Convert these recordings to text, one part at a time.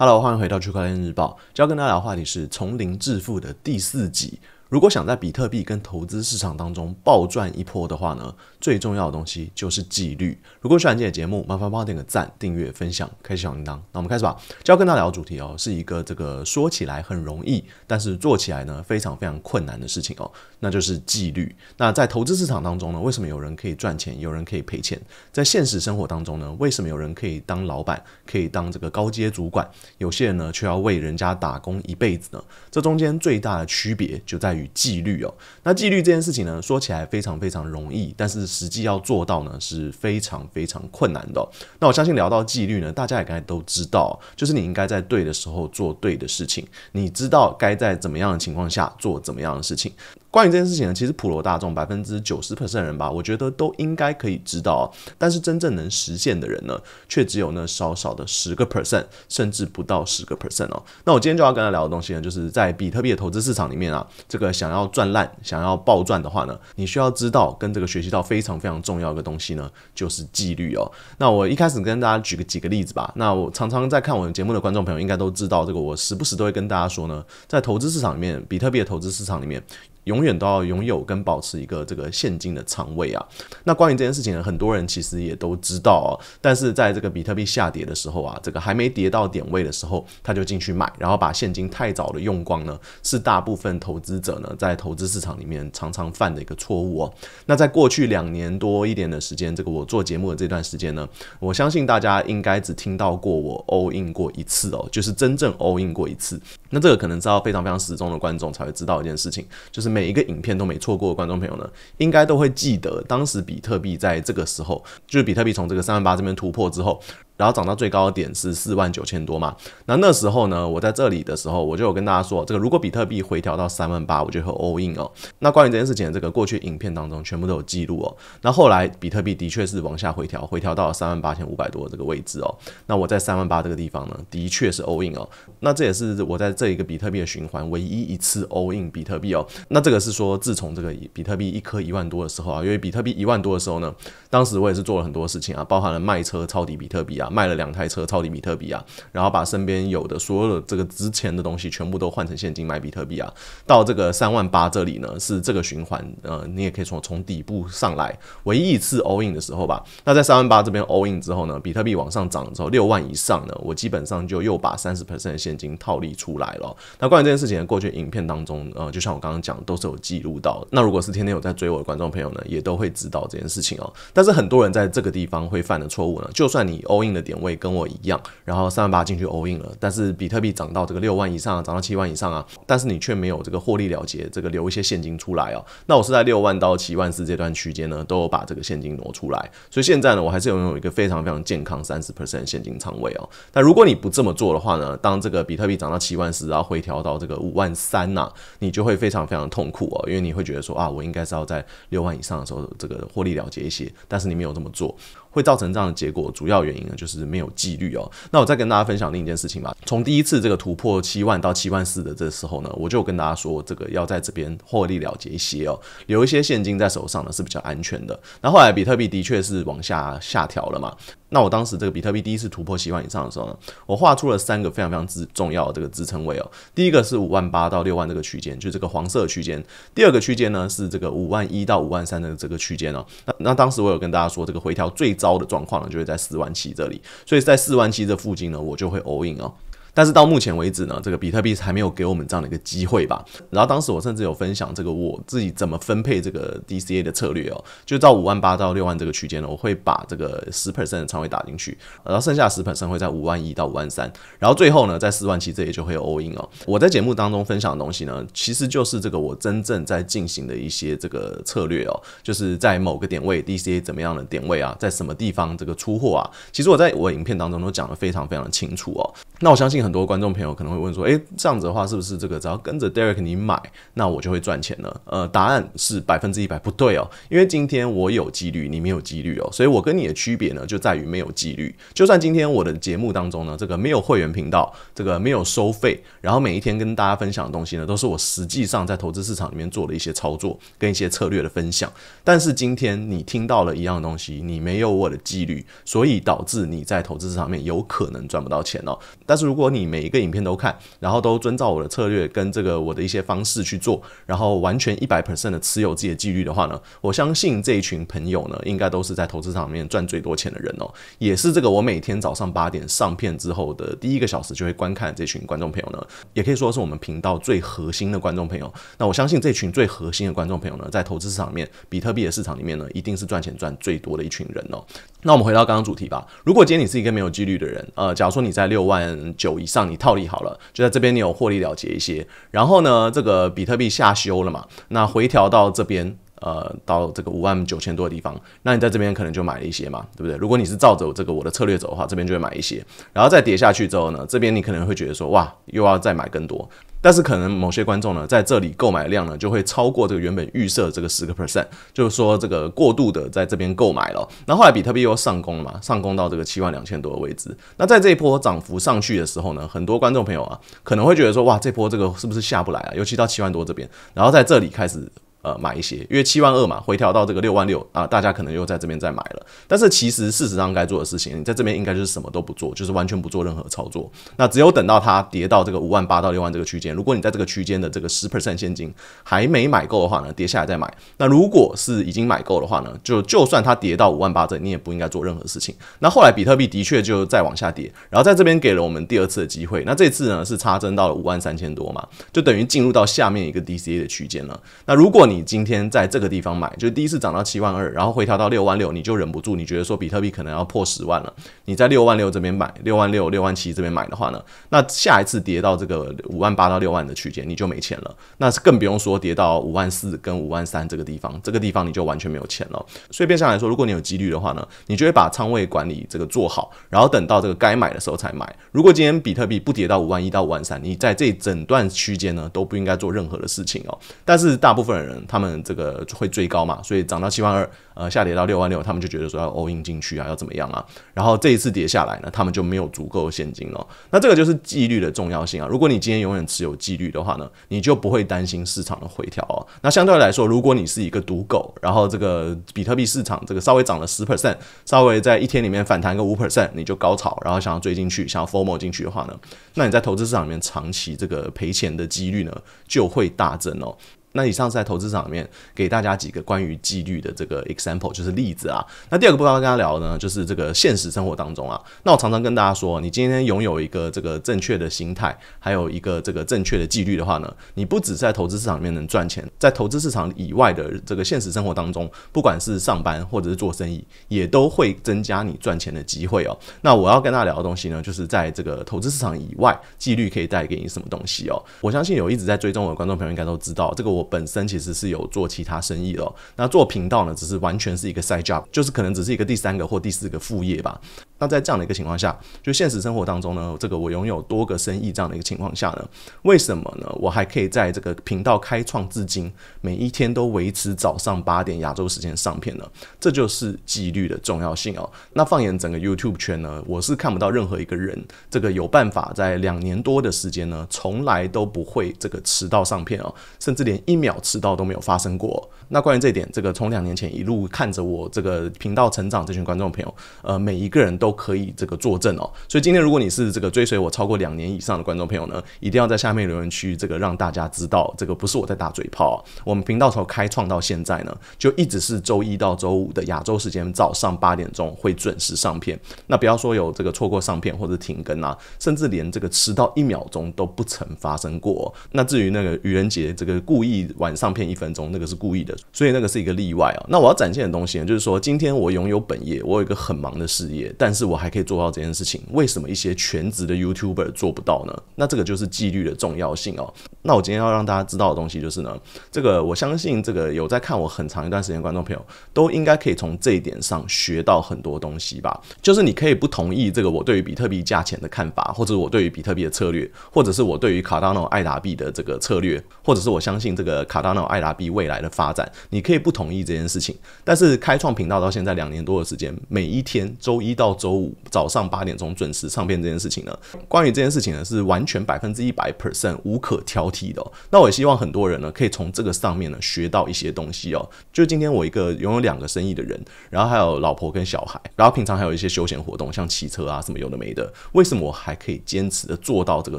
Hello，欢迎回到区块链日报。今天要跟大家聊的话题是《从零致富》的第四集。如果想在比特币跟投资市场当中暴赚一波的话呢，最重要的东西就是纪律。如果喜欢这节目，麻烦帮我点个赞、订阅、分享，开启小铃铛。那我们开始吧。就要跟大家聊主题哦，是一个这个说起来很容易，但是做起来呢非常非常困难的事情哦，那就是纪律。那在投资市场当中呢，为什么有人可以赚钱，有人可以赔钱？在现实生活当中呢，为什么有人可以当老板，可以当这个高阶主管，有些人呢却要为人家打工一辈子呢？这中间最大的区别就在于。与纪律哦，那纪律这件事情呢，说起来非常非常容易，但是实际要做到呢是非常非常困难的。那我相信聊到纪律呢，大家也该都知道，就是你应该在对的时候做对的事情，你知道该在怎么样的情况下做怎么样的事情。关于这件事情呢，其实普罗大众百分之九十 percent 人吧，我觉得都应该可以知道。但是真正能实现的人呢，却只有那少少的十个 percent，甚至不到十个 percent 哦。那我今天就要跟他聊的东西呢，就是在比特币的投资市场里面啊，这个想要赚烂、想要暴赚的话呢，你需要知道跟这个学习到非常非常重要的一东西呢，就是纪律哦。那我一开始跟大家举个几个例子吧。那我常常在看我的节目的观众朋友应该都知道，这个我时不时都会跟大家说呢，在投资市场里面，比特币的投资市场里面。永远都要拥有跟保持一个这个现金的仓位啊。那关于这件事情呢，很多人其实也都知道哦。但是在这个比特币下跌的时候啊，这个还没跌到点位的时候，他就进去买，然后把现金太早的用光呢，是大部分投资者呢在投资市场里面常常犯的一个错误哦。那在过去两年多一点的时间，这个我做节目的这段时间呢，我相信大家应该只听到过我 all in 过一次哦，就是真正 all in 过一次。那这个可能知道非常非常始终的观众才会知道一件事情，就是。每一个影片都没错过的观众朋友呢，应该都会记得，当时比特币在这个时候，就是比特币从这个三万八这边突破之后。然后涨到最高点是四万九千多嘛？那那时候呢，我在这里的时候，我就有跟大家说，这个如果比特币回调到三万八，我就会 in 哦。那关于这件事情，这个过去影片当中全部都有记录哦。那后来比特币的确是往下回调，回调到了三万八千五百多这个位置哦。那我在三万八这个地方呢，的确是 all in 哦。那这也是我在这一个比特币的循环唯一一次 all in 比特币哦。那这个是说，自从这个比特币一颗一万多的时候啊，因为比特币一万多的时候呢，当时我也是做了很多事情啊，包含了卖车抄底比特币啊。卖了两台车，超级比特币啊，然后把身边有的所有的这个值钱的东西全部都换成现金买比特币啊。到这个三万八这里呢，是这个循环，呃，你也可以从从底部上来，唯一一次 all in 的时候吧。那在三万八这边 all in 之后呢，比特币往上涨之后六万以上呢，我基本上就又把三十 percent 的现金套利出来了。那关于这件事情，过去影片当中，呃，就像我刚刚讲，都是有记录到。那如果是天天有在追我的观众朋友呢，也都会知道这件事情哦。但是很多人在这个地方会犯的错误呢，就算你 all in 的。点位跟我一样，然后三万八进去 all in 了，但是比特币涨到这个六万以上，涨到七万以上啊，但是你却没有这个获利了结，这个留一些现金出来哦。那我是在六万到七万四这段区间呢，都有把这个现金挪出来，所以现在呢，我还是拥有一个非常非常健康三十 percent 现金仓位哦。但如果你不这么做的话呢，当这个比特币涨到七万四，然后回调到这个五万三呐，你就会非常非常痛苦哦，因为你会觉得说啊，我应该是要在六万以上的时候这个获利了结一些，但是你没有这么做。会造成这样的结果，主要原因呢就是没有纪律哦。那我再跟大家分享另一件事情吧。从第一次这个突破七万到七万四的这时候呢，我就跟大家说，这个要在这边获利了结一些哦，留一些现金在手上呢是比较安全的。那后来比特币的确是往下下调了嘛。那我当时这个比特币第一次突破七万以上的时候呢，我画出了三个非常非常之重要的这个支撑位哦。第一个是五万八到六万这个区间，就这个黄色区间；第二个区间呢是这个五万一到五万三的这个区间哦。那那当时我有跟大家说，这个回调最招的状况呢，就会在四万七这里，所以在四万七这附近呢，我就会 all in 哦。但是到目前为止呢，这个比特币还没有给我们这样的一个机会吧。然后当时我甚至有分享这个我自己怎么分配这个 DCA 的策略哦，就到五万八到六万这个区间呢，我会把这个十 percent 的仓位打进去，然后剩下十 percent 会在五万一到五万三，然后最后呢在四万七这里就会 all in 哦。我在节目当中分享的东西呢，其实就是这个我真正在进行的一些这个策略哦，就是在某个点位 DCA 怎么样的点位啊，在什么地方这个出货啊，其实我在我影片当中都讲的非常非常的清楚哦。那我相信很。很多观众朋友可能会问说：“诶，这样子的话，是不是这个只要跟着 Derek 你买，那我就会赚钱呢？”呃，答案是百分之一百不对哦，因为今天我有纪律，你没有纪律哦，所以我跟你的区别呢，就在于没有纪律。就算今天我的节目当中呢，这个没有会员频道，这个没有收费，然后每一天跟大家分享的东西呢，都是我实际上在投资市场里面做的一些操作跟一些策略的分享。但是今天你听到了一样的东西，你没有我的纪律，所以导致你在投资市场面有可能赚不到钱哦。但是如果你你每一个影片都看，然后都遵照我的策略跟这个我的一些方式去做，然后完全一百 percent 的持有自己的纪律的话呢，我相信这一群朋友呢，应该都是在投资上面赚最多钱的人哦，也是这个我每天早上八点上片之后的第一个小时就会观看这群观众朋友呢，也可以说是我们频道最核心的观众朋友。那我相信这群最核心的观众朋友呢，在投资市场里面，比特币的市场里面呢，一定是赚钱赚最多的一群人哦。那我们回到刚刚主题吧，如果今天你是一个没有纪律的人，呃，假如说你在六万九。以上你套利好了，就在这边你有获利了结一些。然后呢，这个比特币下修了嘛，那回调到这边。呃，到这个五万九千多的地方，那你在这边可能就买了一些嘛，对不对？如果你是照着这个我的策略走的话，这边就会买一些，然后再跌下去之后呢，这边你可能会觉得说，哇，又要再买更多。但是可能某些观众呢，在这里购买量呢，就会超过这个原本预设这个十个 percent，就是说这个过度的在这边购买了。那后来比特币又上攻了嘛，上攻到这个七万两千多的位置。那在这一波涨幅上去的时候呢，很多观众朋友啊，可能会觉得说，哇，这波这个是不是下不来啊？尤其到七万多这边，然后在这里开始。呃，买一些，因为七万二嘛，回调到这个六万六啊，大家可能又在这边再买了。但是其实事实上该做的事情，你在这边应该就是什么都不做，就是完全不做任何操作。那只有等到它跌到这个五万八到六万这个区间，如果你在这个区间的这个十 percent 现金还没买够的话呢，跌下来再买。那如果是已经买够的话呢，就就算它跌到五万八这，你也不应该做任何事情。那后来比特币的确就再往下跌，然后在这边给了我们第二次的机会。那这次呢是差增到了五万三千多嘛，就等于进入到下面一个 D C A 的区间了。那如果你今天在这个地方买，就是第一次涨到七万二，然后回调到六万六，你就忍不住，你觉得说比特币可能要破十万了，你在六万六这边买，六万六六万七这边买的话呢，那下一次跌到这个五万八到六万的区间，你就没钱了。那是更不用说跌到五万四跟五万三这个地方，这个地方你就完全没有钱了。所以变相来说，如果你有几率的话呢，你就会把仓位管理这个做好，然后等到这个该买的时候才买。如果今天比特币不跌到五万一到五万三，你在这整段区间呢都不应该做任何的事情哦。但是大部分人。他们这个会追高嘛，所以涨到七万二，呃，下跌到六万六，他们就觉得说要 all in 进去啊，要怎么样啊？然后这一次跌下来呢，他们就没有足够现金了。那这个就是纪律的重要性啊。如果你今天永远持有纪律的话呢，你就不会担心市场的回调哦。那相对来说，如果你是一个赌狗，然后这个比特币市场这个稍微涨了十 percent，稍微在一天里面反弹个五 percent，你就高潮，然后想要追进去，想要 f o r m a l 进去的话呢，那你在投资市场里面长期这个赔钱的几率呢就会大增哦。那以上是在投资场里面给大家几个关于纪律的这个 example，就是例子啊。那第二个不知道跟大家聊呢，就是这个现实生活当中啊。那我常常跟大家说，你今天拥有一个这个正确的心态，还有一个这个正确的纪律的话呢，你不只在投资市场里面能赚钱，在投资市场以外的这个现实生活当中，不管是上班或者是做生意，也都会增加你赚钱的机会哦。那我要跟大家聊的东西呢，就是在这个投资市场以外，纪律可以带给你什么东西哦。我相信有一直在追踪我的观众朋友应该都知道这个我。本身其实是有做其他生意哦，那做频道呢，只是完全是一个 side job，就是可能只是一个第三个或第四个副业吧。那在这样的一个情况下，就现实生活当中呢，这个我拥有多个生意这样的一个情况下呢，为什么呢？我还可以在这个频道开创至今，每一天都维持早上八点亚洲时间上片呢？这就是纪律的重要性哦。那放眼整个 YouTube 圈呢，我是看不到任何一个人这个有办法在两年多的时间呢，从来都不会这个迟到上片哦，甚至连一。秒迟到都没有发生过。那关于这一点，这个从两年前一路看着我这个频道成长这群观众朋友，呃，每一个人都可以这个作证哦。所以今天如果你是这个追随我超过两年以上的观众朋友呢，一定要在下面留言区这个让大家知道，这个不是我在打嘴炮。我们频道从开创到现在呢，就一直是周一到周五的亚洲时间早上八点钟会准时上片。那不要说有这个错过上片或者停更啊，甚至连这个迟到一秒钟都不曾发生过。那至于那个愚人节这个故意。晚上骗一分钟，那个是故意的，所以那个是一个例外哦。那我要展现的东西呢，就是说，今天我拥有本业，我有一个很忙的事业，但是我还可以做到这件事情。为什么一些全职的 Youtuber 做不到呢？那这个就是纪律的重要性哦。那我今天要让大家知道的东西就是呢，这个我相信这个有在看我很长一段时间观众朋友都应该可以从这一点上学到很多东西吧。就是你可以不同意这个我对于比特币价钱的看法，或者我对于比特币的策略，或者是我对于卡达诺爱达币的这个策略，或者是我相信这个。的卡达诺艾达币未来的发展，你可以不同意这件事情，但是开创频道到现在两年多的时间，每一天周一到周五早上八点钟准时上片这件事情呢，关于这件事情呢是完全百分之一百 percent 无可挑剔的。那我也希望很多人呢可以从这个上面呢学到一些东西哦。就今天我一个拥有两个生意的人，然后还有老婆跟小孩，然后平常还有一些休闲活动，像骑车啊什么有的没的，为什么我还可以坚持的做到这个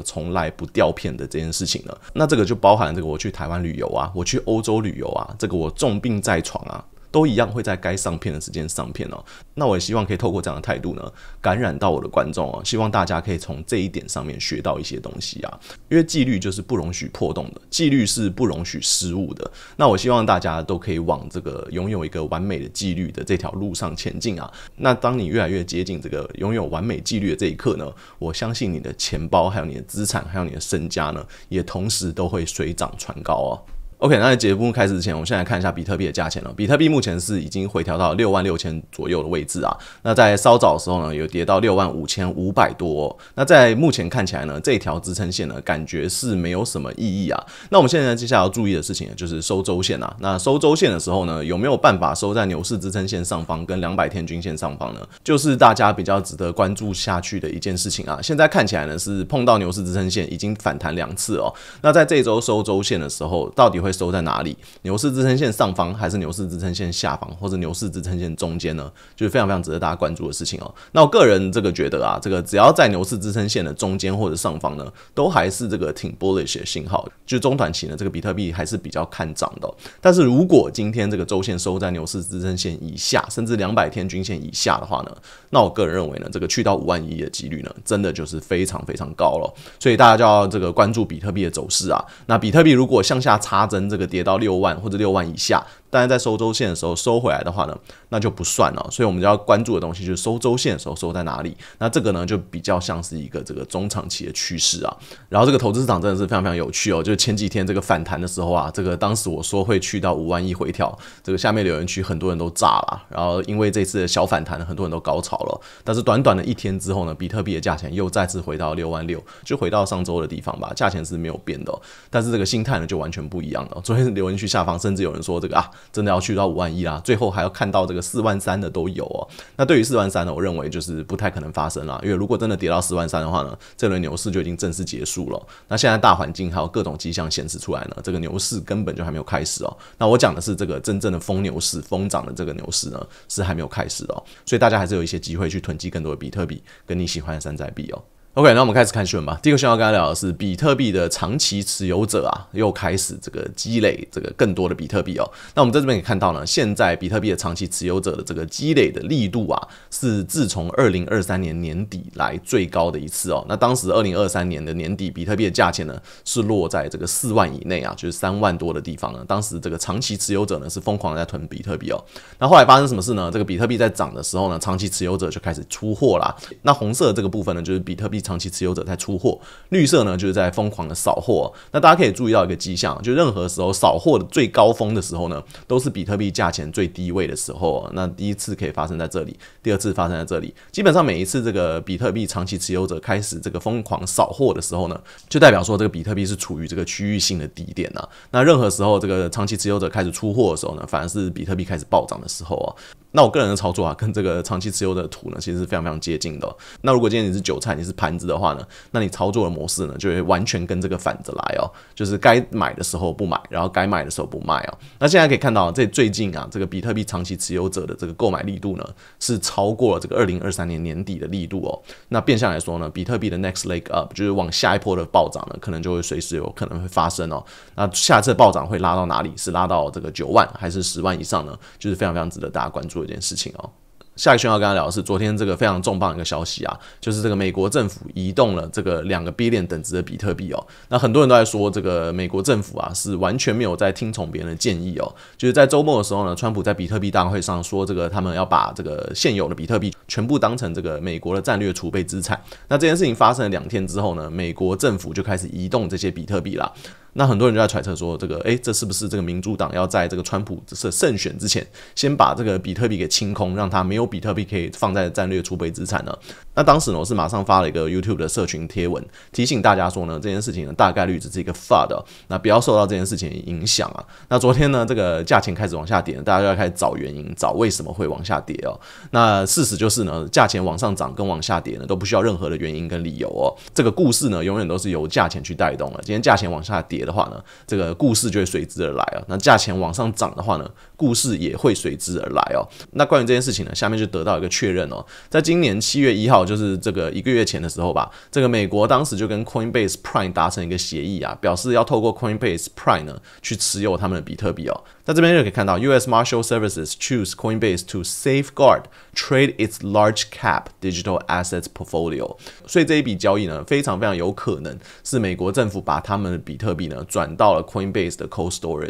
从来不掉片的这件事情呢？那这个就包含这个我去台湾旅。有啊，我去欧洲旅游啊，这个我重病在床啊。都一样会在该上片的时间上片哦。那我也希望可以透过这样的态度呢，感染到我的观众啊。希望大家可以从这一点上面学到一些东西啊。因为纪律就是不容许破洞的，纪律是不容许失误的。那我希望大家都可以往这个拥有一个完美的纪律的这条路上前进啊。那当你越来越接近这个拥有完美纪律的这一刻呢，我相信你的钱包、还有你的资产、还有你的身家呢，也同时都会水涨船高哦。OK，那在节目开始之前，我们先来看一下比特币的价钱了。比特币目前是已经回调到六万六千左右的位置啊。那在稍早的时候呢，有跌到六万五千五百多。那在目前看起来呢，这条支撑线呢，感觉是没有什么意义啊。那我们现在接下来要注意的事情呢，就是收周线啊。那收周线的时候呢，有没有办法收在牛市支撑线上方，跟两百天均线上方呢？就是大家比较值得关注下去的一件事情啊。现在看起来呢，是碰到牛市支撑线，已经反弹两次哦。那在这周收周线的时候，到底会？收在哪里？牛市支撑线上方，还是牛市支撑线下方，或者牛市支撑线中间呢？就是非常非常值得大家关注的事情哦。那我个人这个觉得啊，这个只要在牛市支撑线的中间或者上方呢，都还是这个挺 bullish 的信号。就中短期呢，这个比特币还是比较看涨的。但是如果今天这个周线收在牛市支撑线以下，甚至两百天均线以下的话呢，那我个人认为呢，这个去到五万亿的几率呢，真的就是非常非常高了。所以大家就要这个关注比特币的走势啊。那比特币如果向下插针，这个跌到六万或者六万以下。但是在收周线的时候收回来的话呢，那就不算了。所以我们就要关注的东西就是收周线的时候收在哪里。那这个呢就比较像是一个这个中长期的趋势啊。然后这个投资市场真的是非常非常有趣哦。就前几天这个反弹的时候啊，这个当时我说会去到五万亿回调，这个下面留言区很多人都炸了。然后因为这次小反弹很多人都高潮了。但是短短的一天之后呢，比特币的价钱又再次回到六万六，就回到上周的地方吧。价钱是没有变的，但是这个心态呢就完全不一样了。昨天留言区下方甚至有人说这个啊。真的要去到五万亿啦，最后还要看到这个四万三的都有哦。那对于四万三呢，我认为就是不太可能发生了，因为如果真的跌到四万三的话呢，这轮牛市就已经正式结束了。那现在大环境还有各种迹象显示出来呢，这个牛市根本就还没有开始哦。那我讲的是这个真正的疯牛市、疯涨的这个牛市呢，是还没有开始哦。所以大家还是有一些机会去囤积更多的比特币，跟你喜欢的山寨币哦。OK，那我们开始看新闻吧。第一个新闻大家聊的是比特币的长期持有者啊，又开始这个积累这个更多的比特币哦。那我们在这边可以看到呢，现在比特币的长期持有者的这个积累的力度啊，是自从二零二三年年底来最高的一次哦。那当时二零二三年的年底，比特币的价钱呢是落在这个四万以内啊，就是三万多的地方呢。当时这个长期持有者呢是疯狂在囤比特币哦。那后来发生什么事呢？这个比特币在涨的时候呢，长期持有者就开始出货啦。那红色这个部分呢，就是比特币。长期持有者在出货，绿色呢就是在疯狂的扫货。那大家可以注意到一个迹象，就任何时候扫货的最高峰的时候呢，都是比特币价钱最低位的时候。那第一次可以发生在这里，第二次发生在这里。基本上每一次这个比特币长期持有者开始这个疯狂扫货的时候呢，就代表说这个比特币是处于这个区域性的低点呐。那任何时候这个长期持有者开始出货的时候呢，反而是比特币开始暴涨的时候啊。那我个人的操作啊，跟这个长期持有的图呢，其实是非常非常接近的。那如果今天你是韭菜，你是盘子的话呢，那你操作的模式呢，就会完全跟这个反着来哦，就是该买的时候不买，然后该卖的时候不卖哦。那现在可以看到这最近啊，这个比特币长期持有者的这个购买力度呢，是超过了这个二零二三年年底的力度哦。那变相来说呢，比特币的 next leg up 就是往下一波的暴涨呢，可能就会随时有可能会发生哦。那下次暴涨会拉到哪里？是拉到这个九万还是十万以上呢？就是非常非常值得大家关注。一件事情哦，下一个讯要跟他聊的是昨天这个非常重磅一个消息啊，就是这个美国政府移动了这个两个 B 链等值的比特币哦。那很多人都在说，这个美国政府啊是完全没有在听从别人的建议哦。就是在周末的时候呢，川普在比特币大会上说，这个他们要把这个现有的比特币全部当成这个美国的战略储备资产。那这件事情发生了两天之后呢，美国政府就开始移动这些比特币了。那很多人就在揣测说，这个哎，这是不是这个民主党要在这个川普这胜选之前，先把这个比特币给清空，让他没有比特币可以放在战略储备资产呢？那当时呢，我是马上发了一个 YouTube 的社群贴文，提醒大家说呢，这件事情呢大概率只是一个 FUD，那不要受到这件事情影响啊。那昨天呢，这个价钱开始往下跌，大家就要开始找原因，找为什么会往下跌哦。那事实就是呢，价钱往上涨跟往下跌呢都不需要任何的原因跟理由哦。这个故事呢永远都是由价钱去带动了。今天价钱往下跌。的话呢，这个故事就会随之而来啊。那价钱往上涨的话呢，故事也会随之而来哦。那关于这件事情呢，下面就得到一个确认哦。在今年七月一号，就是这个一个月前的时候吧，这个美国当时就跟 Coinbase Prime 达成一个协议啊，表示要透过 Coinbase Prime 呢去持有他们的比特币哦。在这边就可以看到，U.S. Marshal Services choose Coinbase to safeguard trade its large-cap digital assets portfolio。所以这一笔交易呢，非常非常有可能是美国政府把他们的比特币呢转到了 Coinbase 的 cold storage。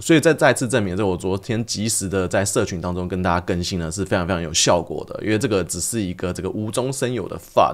所以再再次证明，这我昨天及时的在社群当中跟大家更新呢是非常非常有效果的，因为这个只是一个这个无中生有的说法。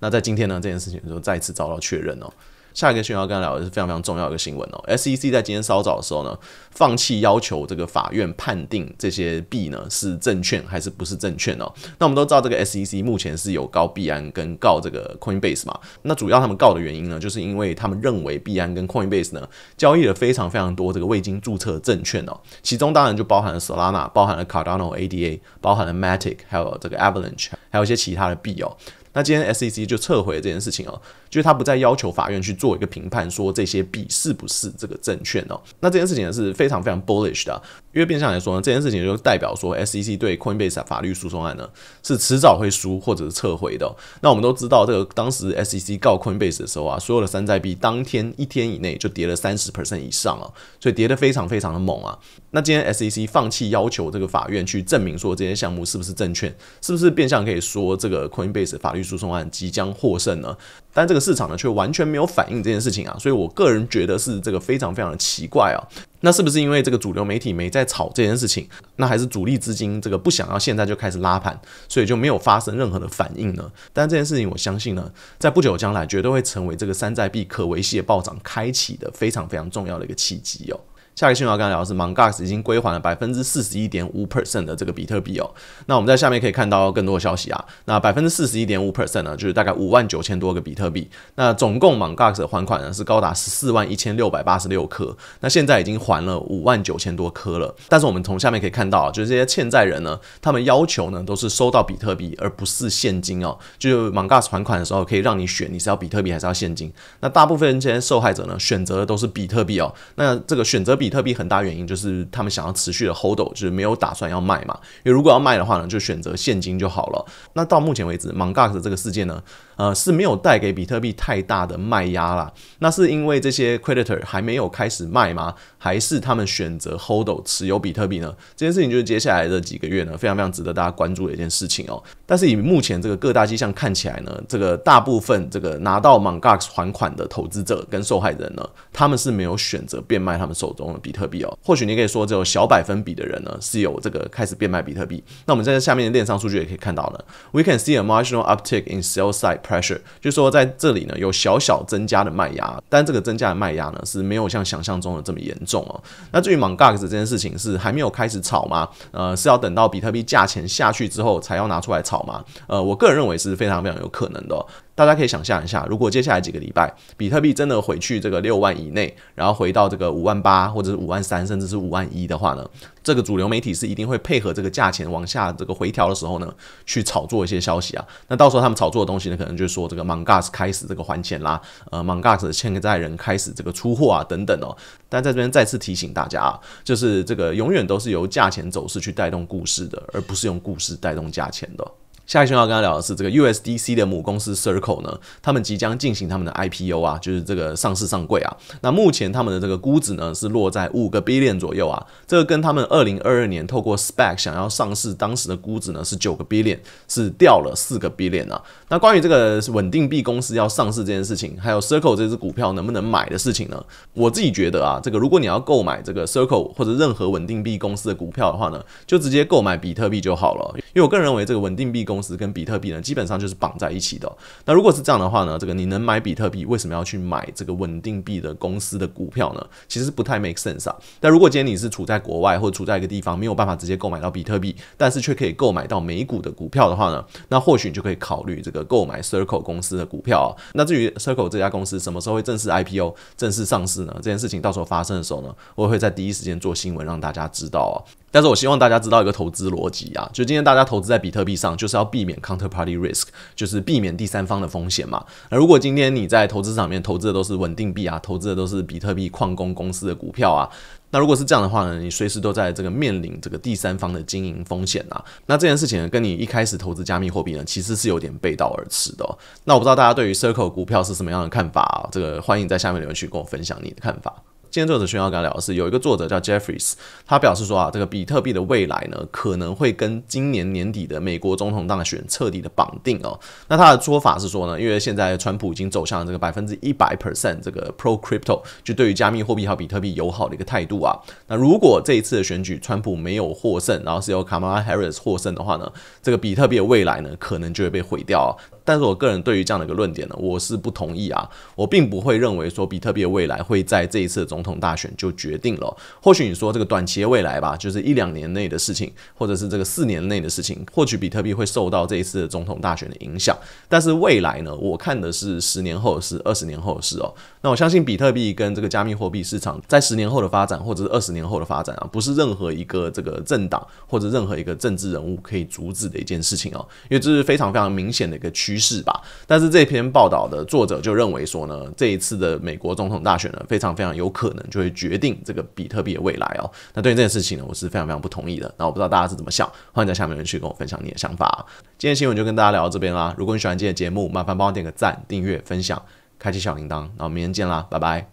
那在今天呢，这件事情就再次遭到确认了。下一个跟大家聊的是非常非常重要的一个新闻哦，SEC 在今天稍早的时候呢，放弃要求这个法院判定这些币呢是证券还是不是证券哦。那我们都知道这个 SEC 目前是有告币安跟告这个 Coinbase 嘛，那主要他们告的原因呢，就是因为他们认为币安跟 Coinbase 呢交易了非常非常多这个未经注册证券哦，其中当然就包含了 Solana，包含了 Cardano ADA，包含了 Matic，还有这个 Avalanche，还有一些其他的币哦。那今天 SEC 就撤回这件事情哦。就是他不再要求法院去做一个评判，说这些币是不是这个证券哦。那这件事情是非常非常 bullish 的，因为变相来说呢，这件事情就代表说 SEC 对 Coinbase 法律诉讼案呢是迟早会输或者是撤回的。那我们都知道，这个当时 SEC 告 Coinbase 的时候啊，所有的山寨币当天一天以内就跌了三十 percent 以上啊，所以跌得非常非常的猛啊。那今天 SEC 放弃要求这个法院去证明说这些项目是不是证券，是不是变相可以说这个 Coinbase 法律诉讼案即将获胜呢？但这个市场呢，却完全没有反应这件事情啊，所以我个人觉得是这个非常非常的奇怪啊。那是不是因为这个主流媒体没在炒这件事情，那还是主力资金这个不想要现在就开始拉盘，所以就没有发生任何的反应呢？但这件事情，我相信呢，在不久将来绝对会成为这个山寨币可维系暴涨开启的非常非常重要的一个契机哦。下个新闻要跟大家聊的是 m o n g a x 已经归还了百分之四十一点五 percent 的这个比特币哦。那我们在下面可以看到更多的消息啊。那百分之四十一点五 percent 呢，就是大概五万九千多个比特币。那总共 m o n g a x 的还款呢是高达十四万一千六百八十六颗。那现在已经还了五万九千多颗了。但是我们从下面可以看到，就是这些欠债人呢，他们要求呢都是收到比特币而不是现金哦。就是 m o n g a x 还款的时候可以让你选，你是要比特币还是要现金？那大部分人这些受害者呢，选择的都是比特币哦。那这个选择比。比特币很大原因就是他们想要持续的 hold，就是没有打算要卖嘛。因为如果要卖的话呢，就选择现金就好了。那到目前为止 m o n g a x s 这个事件呢，呃是没有带给比特币太大的卖压啦。那是因为这些 creditor 还没有开始卖吗？还是他们选择 hold 持有比特币呢？这件事情就是接下来的几个月呢，非常非常值得大家关注的一件事情哦。但是以目前这个各大迹象看起来呢，这个大部分这个拿到 m o n g a x s 还款的投资者跟受害人呢，他们是没有选择变卖他们手中。比特币哦，或许你可以说只有小百分比的人呢是有这个开始变卖比特币。那我们在下面的链上数据也可以看到呢，We can see a marginal uptick in sell side pressure，就说在这里呢有小小增加的卖压，但这个增加的卖压呢是没有像想象中的这么严重哦。那至于芒格斯这件事情是还没有开始炒吗？呃，是要等到比特币价钱下去之后才要拿出来炒吗？呃，我个人认为是非常非常有可能的。大家可以想象一下，如果接下来几个礼拜比特币真的回去这个六万以内，然后回到这个五万八或者是五万三，甚至是五万一的话呢，这个主流媒体是一定会配合这个价钱往下这个回调的时候呢，去炒作一些消息啊。那到时候他们炒作的东西呢，可能就是说这个 m 芒格 s 开始这个还钱啦，呃，m g a 斯的欠债人开始这个出货啊等等哦。但在这边再次提醒大家啊，就是这个永远都是由价钱走势去带动故事的，而不是用故事带动价钱的。下一要跟大家聊的是这个 USDC 的母公司 Circle 呢，他们即将进行他们的 IPO 啊，就是这个上市上柜啊。那目前他们的这个估值呢是落在五个 billion 左右啊，这个跟他们二零二二年透过 Spec 想要上市当时的估值呢是九个 billion，是掉了四个 billion 啊。那关于这个稳定币公司要上市这件事情，还有 Circle 这支股票能不能买的事情呢？我自己觉得啊，这个如果你要购买这个 Circle 或者任何稳定币公司的股票的话呢，就直接购买比特币就好了，因为我个人认为这个稳定币公公司跟比特币呢，基本上就是绑在一起的。那如果是这样的话呢，这个你能买比特币，为什么要去买这个稳定币的公司的股票呢？其实不太 make sense 啊。但如果今天你是处在国外或者处在一个地方没有办法直接购买到比特币，但是却可以购买到美股的股票的话呢，那或许你就可以考虑这个购买 Circle 公司的股票啊。那至于 Circle 这家公司什么时候会正式 IPO 正式上市呢？这件事情到时候发生的时候呢，我会在第一时间做新闻让大家知道啊。但是我希望大家知道一个投资逻辑啊，就今天大家投资在比特币上，就是要避免 counterparty risk，就是避免第三方的风险嘛。那如果今天你在投资上面投资的都是稳定币啊，投资的都是比特币矿工公司的股票啊，那如果是这样的话呢，你随时都在这个面临这个第三方的经营风险啊。那这件事情跟你一开始投资加密货币呢，其实是有点背道而驰的。那我不知道大家对于 Circle 股票是什么样的看法啊？这个欢迎在下面留言区跟我分享你的看法。今天作者需要跟大家聊的是，有一个作者叫 Jeffries，他表示说啊，这个比特币的未来呢，可能会跟今年年底的美国总统大选彻底的绑定哦。那他的说法是说呢，因为现在川普已经走向了这个百分之一百 percent 这个 pro crypto，就对于加密货币和比特币友好的一个态度啊。那如果这一次的选举川普没有获胜，然后是由卡玛拉 r i 斯获胜的话呢，这个比特币的未来呢，可能就会被毁掉但是我个人对于这样的一个论点呢，我是不同意啊。我并不会认为说比特币的未来会在这一次总统大选就决定了。或许你说这个短期的未来吧，就是一两年内的事情，或者是这个四年内的事情，或许比特币会受到这一次的总统大选的影响。但是未来呢，我看的是十年后，的事，二十年后的事哦。那我相信比特币跟这个加密货币市场在十年后的发展，或者是二十年后的发展啊，不是任何一个这个政党或者任何一个政治人物可以阻止的一件事情哦，因为这是非常非常明显的一个趋。是吧？但是这篇报道的作者就认为说呢，这一次的美国总统大选呢，非常非常有可能就会决定这个比特币的未来哦。那对于这件事情呢，我是非常非常不同意的。那我不知道大家是怎么想，欢迎在下面留言区跟我分享你的想法。今天新闻就跟大家聊到这边啦。如果你喜欢今天的节目，麻烦帮我点个赞、订阅、分享、开启小铃铛。那明天见啦，拜拜。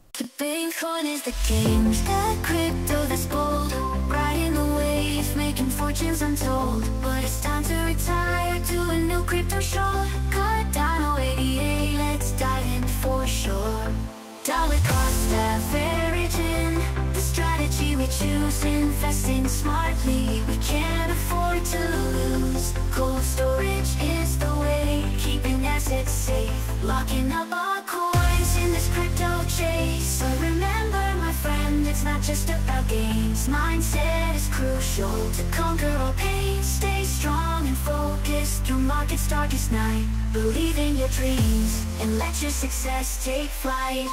solid cost of origin The strategy we choose, investing smartly We can't afford to lose Cold storage is the way, keeping assets safe Locking up our coins in this crypto chase But remember my friend, it's not just about gains Mindset is crucial to conquer all pain Stay strong and focused through market's darkest night Believe in your dreams and let your success take flight